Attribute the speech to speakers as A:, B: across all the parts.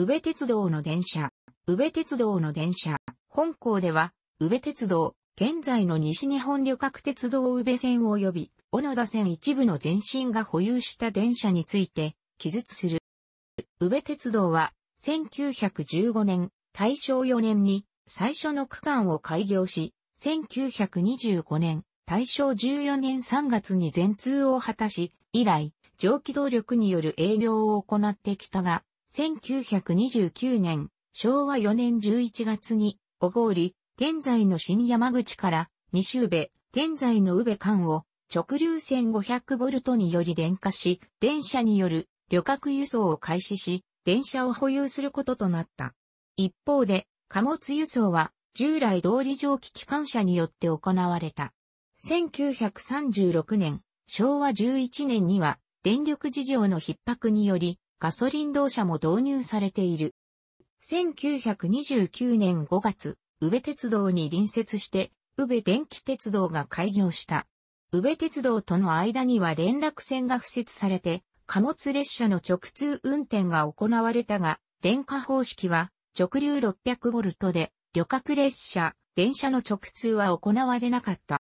A: 宇部鉄道の電車、宇部鉄道の電車、本校では、宇部鉄道、現在の西日本旅客鉄道宇部線及び、小野田線一部の前身が保有した電車について、記述する。宇部鉄道は、1915年、大正4年に、最初の区間を開業し、1925年、大正14年3月に全通を果たし、以来、蒸気動力による営業を行ってきたが、1929年、昭和4年11月に、小郡、現在の新山口から西宇部、現在の宇部間を直流線500ボルトにより電化し、電車による旅客輸送を開始し、電車を保有することとなった。一方で、貨物輸送は従来通り蒸気機関車によって行われた。1936年、昭和11年には電力事情の逼迫により、ガソリン動車も導入されている。1929年5月、宇部鉄道に隣接して、宇部電気鉄道が開業した。宇部鉄道との間には連絡線が付設されて、貨物列車の直通運転が行われたが、電化方式は直流 600V で、旅客列車、電車の直通は行われなかった。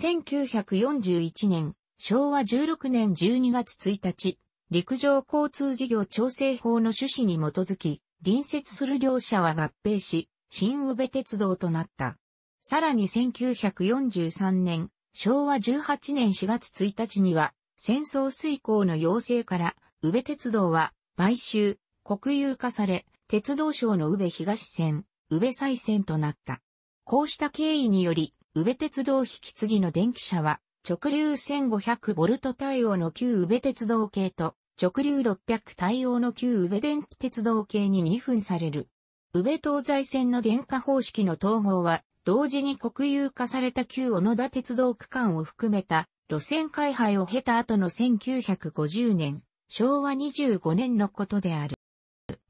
A: 1941年、昭和16年12月1日、陸上交通事業調整法の趣旨に基づき、隣接する両社は合併し、新宇部鉄道となった。さらに1943年、昭和18年4月1日には、戦争遂行の要請から、宇部鉄道は、買収、国有化され、鉄道省の宇部東線、宇部再線となった。こうした経緯により、宇部鉄道引き継ぎの電気車は、直流1500ボルト対応の旧宇部鉄道系と、直流600対応の旧宇部電気鉄道系に2分される。宇部東西線の電化方式の統合は、同時に国有化された旧小野田鉄道区間を含めた路線開廃を経た後の1950年、昭和25年のことである。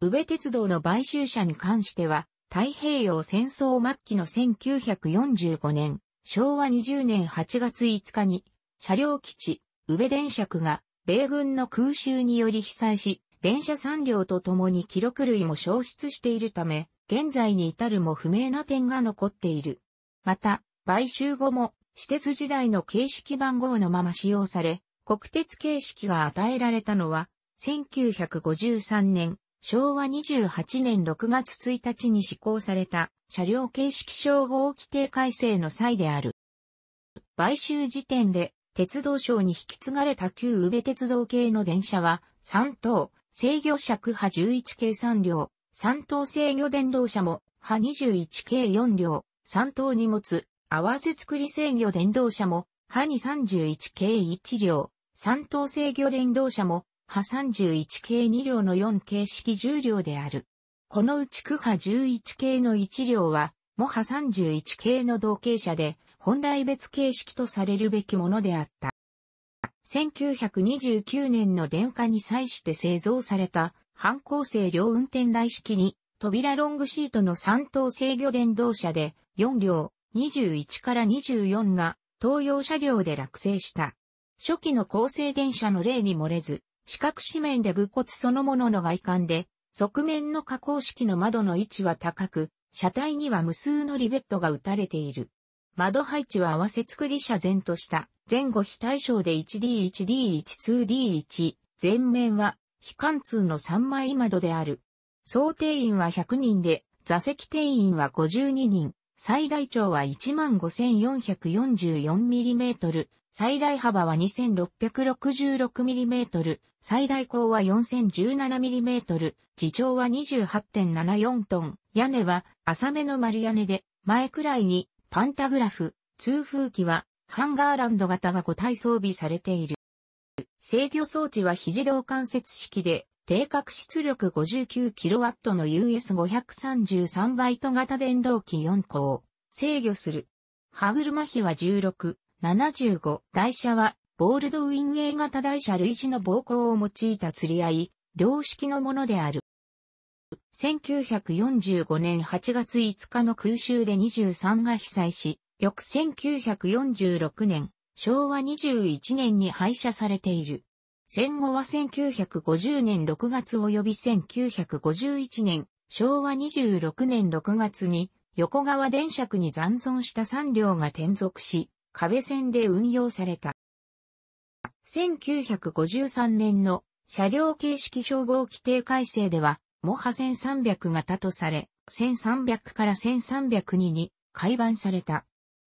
A: 宇部鉄道の買収者に関しては、太平洋戦争末期の1945年、昭和20年8月5日に、車両基地、宇部電車区が、米軍の空襲により被災し、電車3両とともに記録類も消失しているため、現在に至るも不明な点が残っている。また、買収後も、私鉄時代の形式番号のまま使用され、国鉄形式が与えられたのは、1953年昭和28年6月1日に施行された車両形式称号規定改正の際である。買収時点で鉄道省に引き継がれた旧宇部鉄道系の電車は3等、制御尺波11系3両、3等制御電動車も波21系4両、3等荷物、合わせ作り制御電動車も波に31系1両、3等制御電動車も波31系2両の4形式10両である。このうち区波11系の1両は、も波31系の同型車で、本来別形式とされるべきものであった。1929年の電化に際して製造された、半構成両運転台式に、扉ロングシートの3等制御電動車で、4両、21から24が、東洋車両で落成した。初期の構成電車の例に漏れず、四角四面で武骨そのものの外観で、側面の加工式の窓の位置は高く、車体には無数のリベットが打たれている。窓配置は合わせ作り車前とした前後非対称で 1D1D12D1。前面は非貫通の3枚窓である。総定員は100人で、座席定員は52人、最大長は 15,444mm、最大幅は 2666mm、最大高は 4017mm、地長は28.74トン、屋根は浅めの丸屋根で、前くらいにパンタグラフ、通風機はハンガーランド型が5体装備されている。制御装置は非自動関節式で、定格出力 59kW の US533 バイト型電動機4個を制御する。歯車比は16、75台車はボールドウィン A 型台車類似の膀胱を用いた釣り合い、良式のものである。1945年8月5日の空襲で23が被災し、翌1946年、昭和21年に廃車されている。戦後は1950年6月及び1951年、昭和26年6月に横川電車区に残存した3両が転属し、壁線で運用された。1953年の車両形式称号規定改正では、モハ1300型とされ、1300から1302に改版された。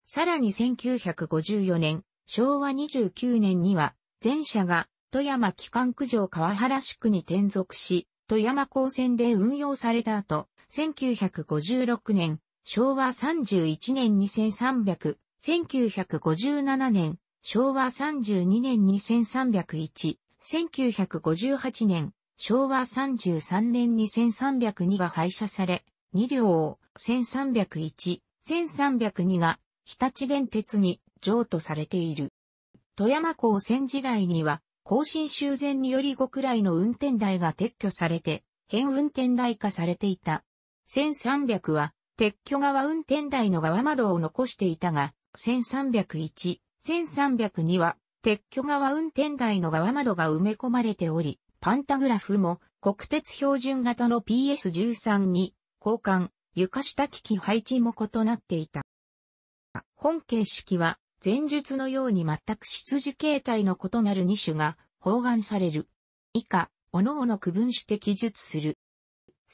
A: さらに1954年、昭和29年には、全車が富山機関区上川原宿に転属し、富山高専で運用された後、1956年、昭和31年2300 1957年、昭和32年2301、1958年、昭和33年2302が廃車され、2両、1301、1302が日立電鉄に譲渡されている。富山港線時代には、更新修繕により5くらいの運転台が撤去されて、変運転台化されていた。1300は、撤去側運転台の側窓を残していたが、1301、1302は、撤去側運転台の側窓が埋め込まれており、パンタグラフも国鉄標準型の PS13 に交換、床下機器配置も異なっていた。本形式は前述のように全く出自形態の異なる2種が包含される。以下、各々区分して記述する。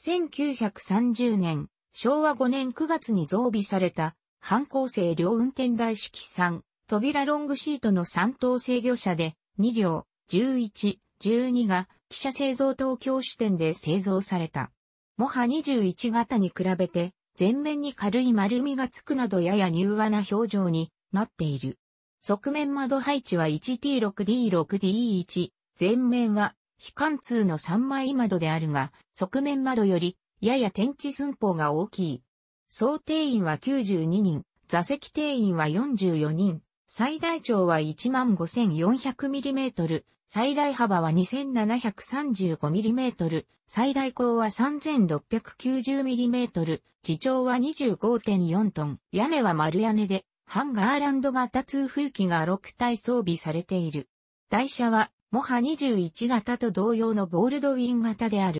A: 1930年、昭和5年9月に増備された半構成両運転台式3、扉ロングシートの3等制御車で、2両、11、12が、汽車製造東京支店で製造された。モハ21型に比べて、前面に軽い丸みがつくなどやや柔和な表情になっている。側面窓配置は 1T6D6D1、前面は非貫通の3枚窓であるが、側面窓よりやや天地寸法が大きい。総定員は92人、座席定員は44人、最大長は 15,400mm、最大幅は 2,735mm、最大高は 3,690mm、地長は25.4トン、屋根は丸屋根で、ハンガーランド型通風機が6体装備されている。台車は、モハ21型と同様のボールドウィン型である。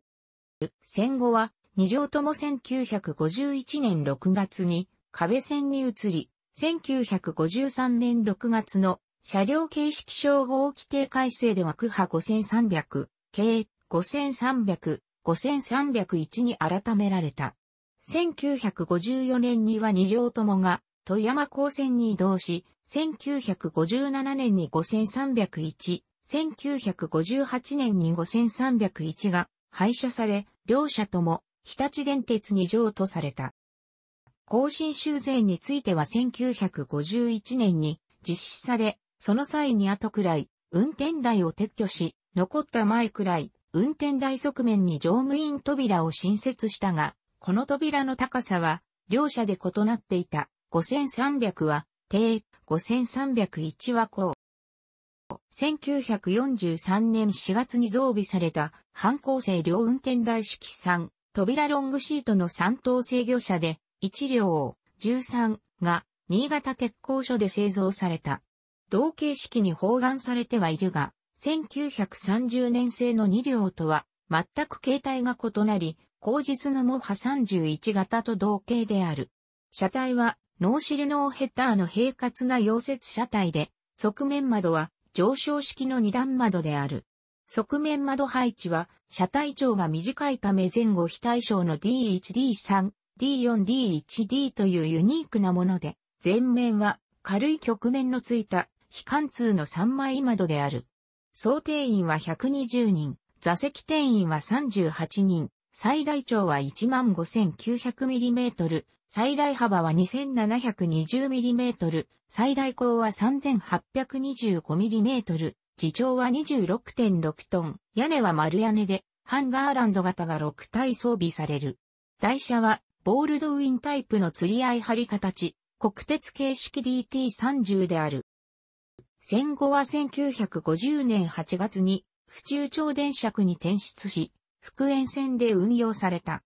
A: 戦後は、二両とも1951年6月に壁線に移り、1953年6月の車両形式称号規定改正で枠派5300、計5300、5301に改められた。1954年には二両ともが富山高専に移動し、1957年に5301、1958年に5301が廃車され、両者とも日立電鉄に譲渡された。更新修繕については1951年に実施され、その際に後くらい、運転台を撤去し、残った前くらい、運転台側面に乗務員扉を新設したが、この扉の高さは、両者で異なっていた。5300は、低、5301は高。1943年4月に増備された、反抗性両運転台式3、扉ロングシートの3等制御車で、1両、13が、新潟鉄工所で製造された。同型式に包含されてはいるが、1930年製の2両とは、全く形態が異なり、後日のモハ31型と同型である。車体は、ノーシルノーヘッダーの平滑な溶接車体で、側面窓は上昇式の二段窓である。側面窓配置は、車体長が短いため前後非対称の D1D3、D4D1D というユニークなもので、前面は軽い曲面のついた非貫通の3枚窓である。総定員は120人、座席定員は38人、最大長は 15,900mm、最大幅は 2,720mm、最大高は 3,825mm、地上は26.6トン、屋根は丸屋根で、ハンガーランド型が6体装備される。台車は、ボールドウィンタイプの釣り合い張り形、国鉄形式 DT30 である。戦後は1950年8月に、府中町電車区に転出し、福園線で運用された。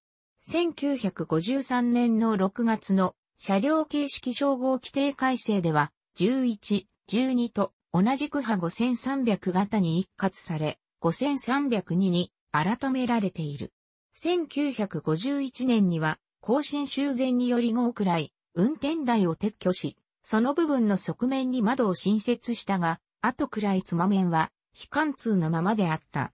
A: 1953年の6月の車両形式称号規定改正では、11、12と同じく波5300型に一括され、5302に改められている。1951年には、更新修繕により5くらい、運転台を撤去し、その部分の側面に窓を新設したが、後くらいつま面は、非貫通のままであった。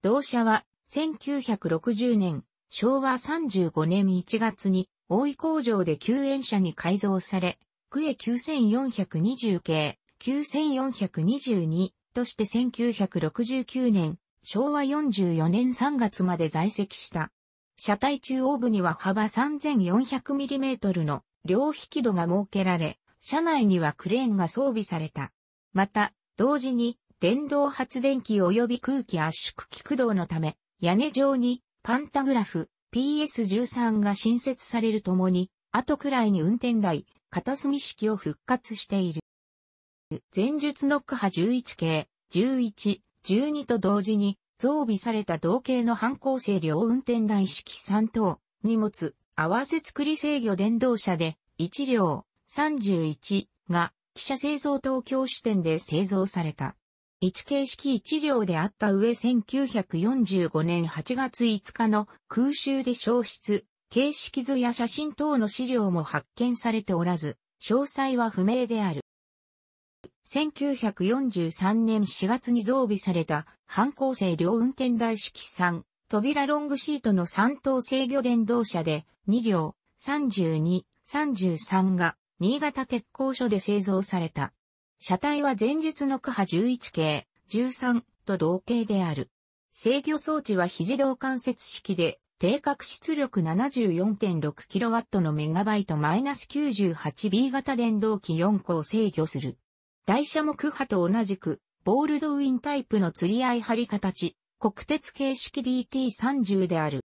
A: 同社は、1960年、昭和35年1月に、大井工場で救援車に改造され、区へ9420系、9422として1969年、昭和44年3月まで在籍した。車体中央部には幅 3400mm の両引き戸が設けられ、車内にはクレーンが装備された。また、同時に電動発電機及び空気圧縮機駆動のため、屋根上にパンタグラフ PS13 が新設されるともに、後くらいに運転台、片隅式を復活している。前述ノック波11系、11、12と同時に、増備された同系の反抗性両運転台式3等、荷物、合わせ作り制御電動車で、1両、31が、記者製造東京支店で製造された。1形式1両であった上1945年8月5日の空襲で消失、形式図や写真等の資料も発見されておらず、詳細は不明である。1943年4月に増備された、反抗性両運転台式3、扉ロングシートの3等制御電動車で、2両、32、33が、新潟鉄工所で製造された。車体は前述の区波11系、13と同型である。制御装置は肘動関節式で、定格出力 74.6kW のメガバイト -98B 型電動機4個を制御する。台車木派と同じく、ボールドウィンタイプの釣り合い張り形、国鉄形式 DT30 である。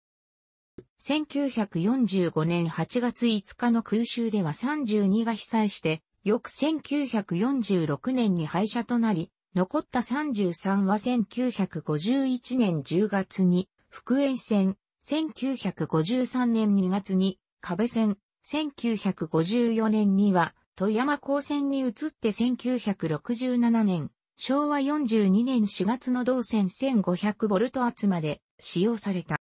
A: 1945年8月5日の空襲では32が被災して、翌1946年に廃車となり、残った33は1951年10月に福江線、1953年2月に壁線、1954年には富山高専に移って1967年、昭和42年4月の同線 1500V 圧まで使用された。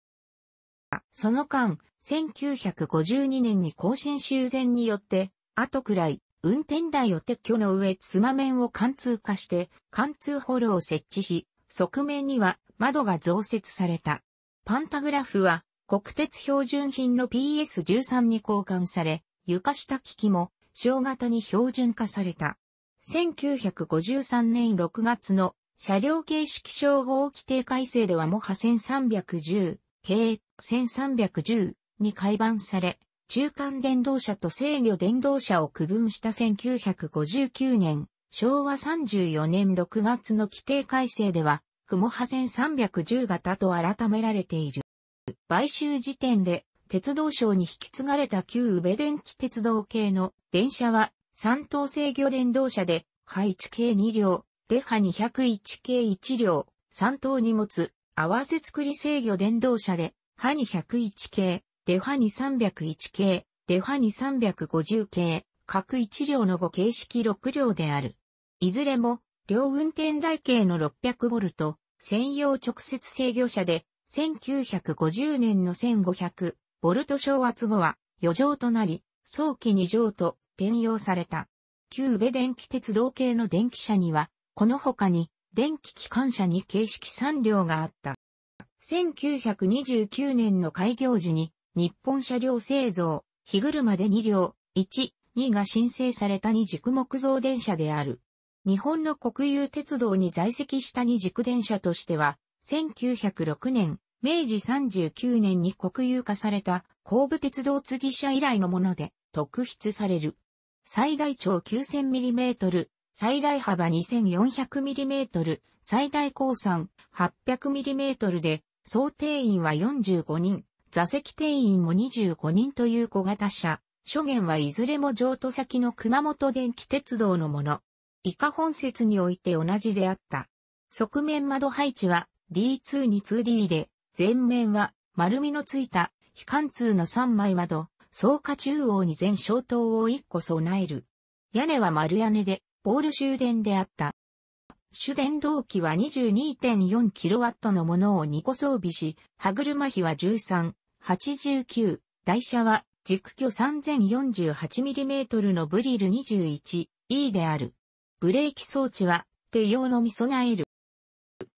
A: その間、1952年に更新修繕によって、後くらい、運転台を撤去の上、つま面を貫通化して、貫通ホロを設置し、側面には窓が増設された。パンタグラフは、国鉄標準品の PS13 に交換され、床下機器も小型に標準化された。1953年6月の車両形式称号規定改正ではモハ1310、K 1310に改版され、中間電動車と制御電動車を区分した1959年、昭和34年6月の規定改正では、雲派線310型と改められている。買収時点で鉄道省に引き継がれた旧宇部電気鉄道系の電車は三等制御電動車で、配置系2両、デ波201系1両、三等荷物、合わせ作り制御電動車で、波201系、デ波2301系、デ波2350系、各1両の5形式6両である。いずれも、両運転台形の6 0 0ト、専用直接制御車で、1950年の1500、ボルト昇圧後は余剰となり、早期二乗と転用された。旧宇部電気鉄道系の電気車には、この他に電気機関車に形式3両があった。1929年の開業時に日本車両製造、日車で2両、1、2が申請された二軸木造電車である。日本の国有鉄道に在籍した二軸電車としては、1906年、明治39年に国有化された神部鉄道継ぎ車以来のもので特筆される。最大長 9000mm、最大幅 2400mm、最大高3 800mm で総定員は45人、座席定員も25人という小型車。諸元はいずれも譲渡先の熊本電気鉄道のもの。以下本説において同じであった。側面窓配置は D2 に 2D で前面は丸みのついた非貫通の3枚窓、草加中央に全小灯を1個備える。屋根は丸屋根で、ボール終電であった。主電動機は 22.4kW のものを2個装備し、歯車比は13、89、台車は軸距 3048mm のブリル 21E である。ブレーキ装置は手用のみ備える。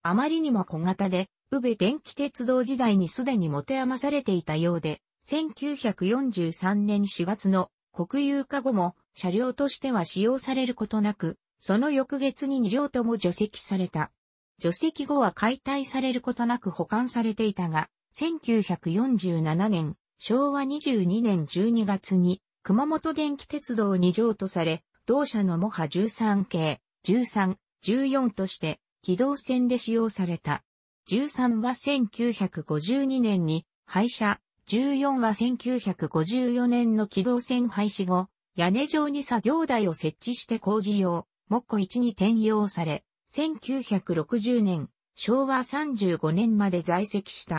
A: あまりにも小型で、宇部電気鉄道時代にすでに持て余されていたようで、1943年4月の国有化後も車両としては使用されることなく、その翌月に2両とも除籍された。除籍後は解体されることなく保管されていたが、1947年、昭和22年12月に熊本電気鉄道に譲渡され、同社のモハ13系、13、14として機動線で使用された。13は1952年に廃車、14は1954年の機動線廃止後、屋根上に作業台を設置して工事用、木庫1に転用され、1960年、昭和35年まで在籍した。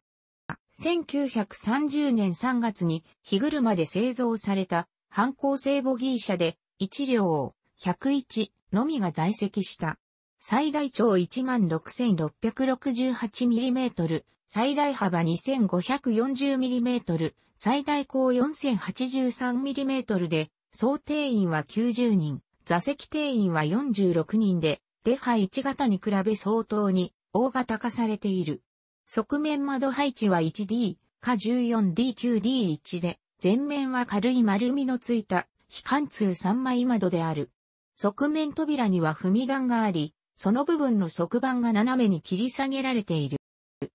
A: 1930年3月に日車で製造された、反抗性ボギー車で、1両、101のみが在籍した。最大長 16,668mm、最大幅 2540mm、最大高 4083mm で、総定員は90人、座席定員は46人で、デハ1型に比べ相当に大型化されている。側面窓配置は 1D、か 14D9D1 で、前面は軽い丸みのついた、非貫通3枚窓である。側面扉には踏み段があり、その部分の側板が斜めに切り下げられている。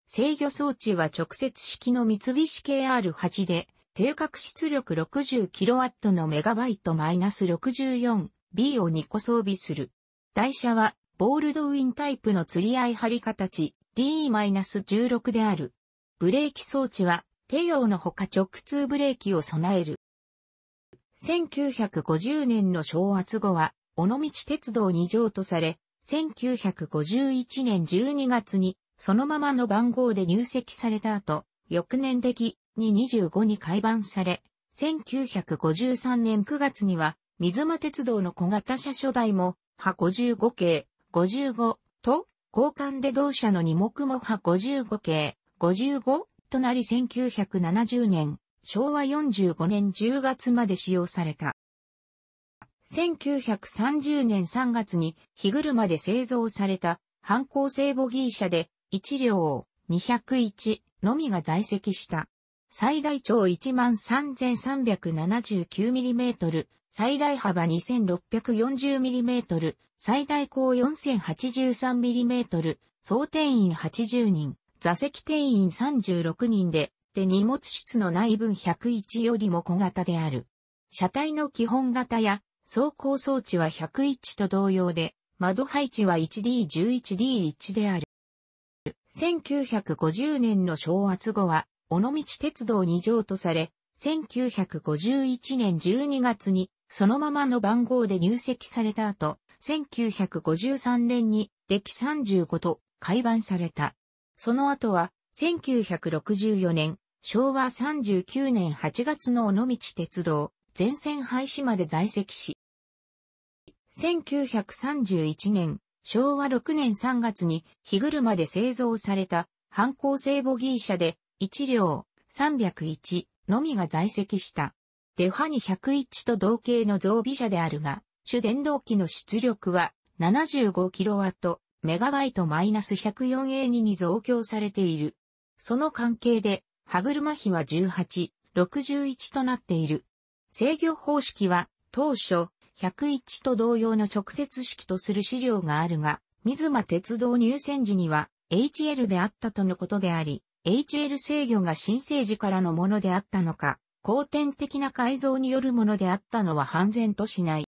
A: 制御装置は直接式の三菱 KR8 で、定格出力 60kW のメガバイト -64B を2個装備する。台車は、ボールドウィンタイプの釣り合い張り形 DE-16 である。ブレーキ装置は、手用のほか直通ブレーキを備える。1950年の昭圧後は、尾道鉄道に条とされ、1951年12月にそのままの番号で入籍された後、翌年的に25に改版され、1953年9月には水間鉄道の小型車初代も、波55系、55と、交換で同社の二目も波55系、55となり1970年、昭和45年10月まで使用された。1930年3月に日車で製造された反抗性ボギー車で1両を201のみが在籍した。最大長 13,379mm、最大幅 2,640mm、最大高 4,083mm、総定員80人、座席定員36人で、で荷物室の内分101よりも小型である。車体の基本型や走行装置は101と同様で、窓配置は 1D11D1 である。1950年の昭圧後は、尾道鉄道2条とされ、1951年12月に、そのままの番号で入籍された後、1953年に、デキ35と、改版された。その後は、1964年、昭和39年8月の尾道鉄道、全線廃止まで在籍し、1931年、昭和6年3月に火車で製造された反抗性ボギー車で1両301のみが在籍した。デファニ101と同型の増備車であるが、主電動機の出力は 75kW メガバイトマイナス 104A2 に増強されている。その関係で、歯車比は18、61となっている。制御方式は当初101と同様の直接式とする資料があるが、水間鉄道入線時には HL であったとのことであり、HL 制御が新生時からのものであったのか、後天的な改造によるものであったのは判然としない。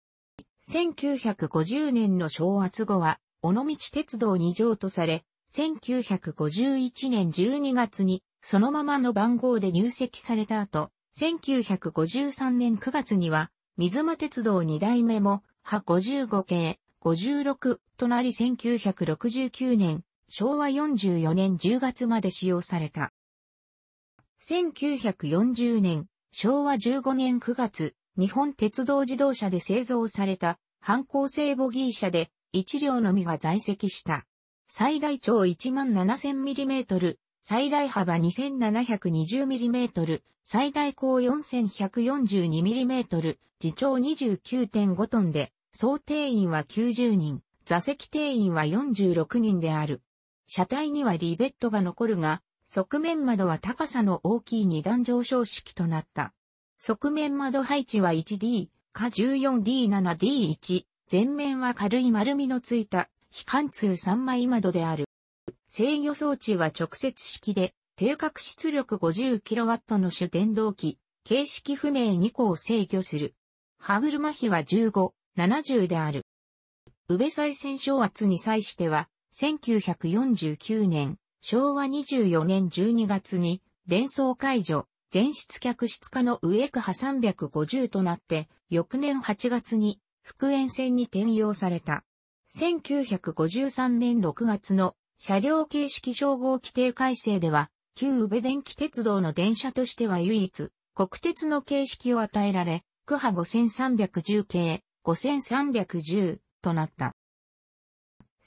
A: 1950年の正圧後は、尾道鉄道に譲渡され、1951年12月にそのままの番号で入籍された後、1953年9月には、水間鉄道2代目も、波55系、56となり1969年、昭和44年10月まで使用された。1940年、昭和15年9月、日本鉄道自動車で製造された、反抗性ボギー車で、1両のみが在籍した。最大長 17,000mm 最大幅 2720mm、最大高 4142mm、自長29.5トンで、総定員は90人、座席定員は46人である。車体にはリベットが残るが、側面窓は高さの大きい二段上昇式となった。側面窓配置は 1D、か 14D7D1、前面は軽い丸みのついた、非貫通3枚窓である。制御装置は直接式で、定格出力 50kW の主電動機、形式不明2個を制御する。歯車比は15、70である。宇部再戦昇圧に際しては、1949年、昭和24年12月に、電装解除、全室客室化の上区波350となって、翌年8月に、復縁線に転用された。1953年6月の車両形式称号規定改正では、旧宇部電気鉄道の電車としては唯一、国鉄の形式を与えられ、区波5310系、5310となった。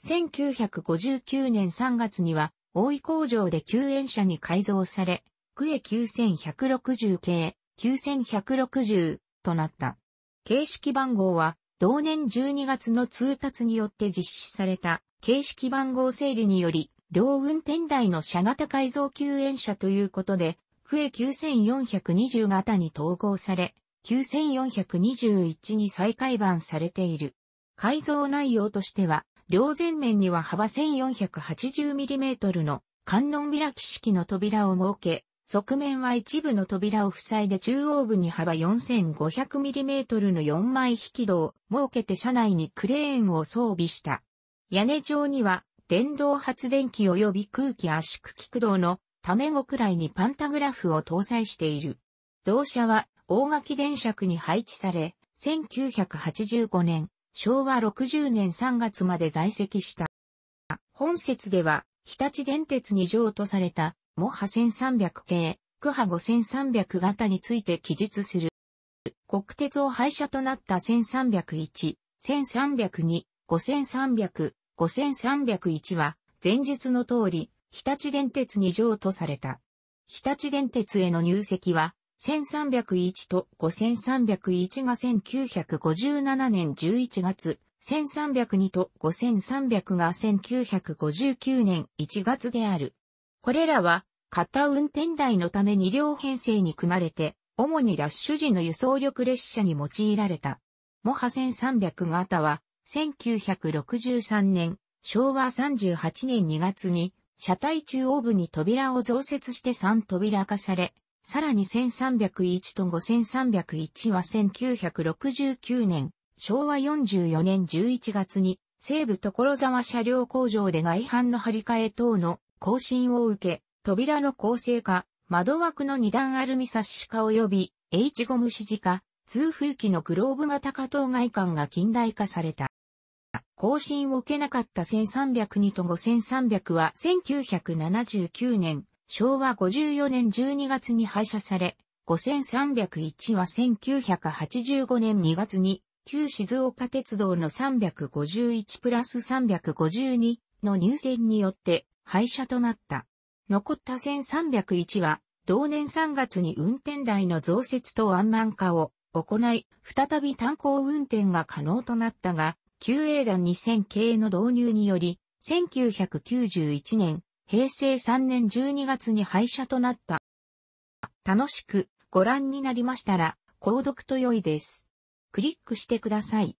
A: 1959年3月には、大井工場で救援車に改造され、区へ9160系、9160となった。形式番号は、同年12月の通達によって実施された形式番号整理により、両運転台の車型改造救援車ということで、区エ9420型に統合され、9421に再改版されている。改造内容としては、両前面には幅 1480mm の観音開き式の扉を設け、側面は一部の扉を塞いで中央部に幅 4500mm の4枚引き戸を設けて車内にクレーンを装備した。屋根上には電動発電機及び空気圧縮機駆動のため5くらいにパンタグラフを搭載している。同社は大垣電車区に配置され、1985年、昭和60年3月まで在籍した。本節では、日立電鉄に譲渡された、モハ1300系、クハ5300型について記述する。国鉄を廃車となった1301、1302、5300、5301は、前述の通り、日立電鉄に譲渡された。日立電鉄への入籍は、1301と5301が1957年11月、1302と5300が1959年1月である。これらは、片運転台のため2両編成に組まれて、主にラッシュ時の輸送力列車に用いられた。モハ1300型は、1963年、昭和38年2月に、車体中央部に扉を増設して3扉化され、さらに1301と5301は1969年、昭和44年11月に、西部所沢車両工場で外反の張り替え等の更新を受け、扉の構成化、窓枠の二段アルミサッシ化及び H ゴム指示化、通風機のグローブ型加藤外観が近代化された。更新を受けなかった1302と5300は1979年、昭和54年12月に廃車され、5301は1985年2月に、旧静岡鉄道の351プラス352の入線によって廃車となった。残った1301は、同年3月に運転台の増設とワンマン化を行い、再び炭鉱運転が可能となったが、QA 弾2000系の導入により、1991年、平成3年12月に廃車となった。楽しくご覧になりましたら、購読と良いです。クリックしてください。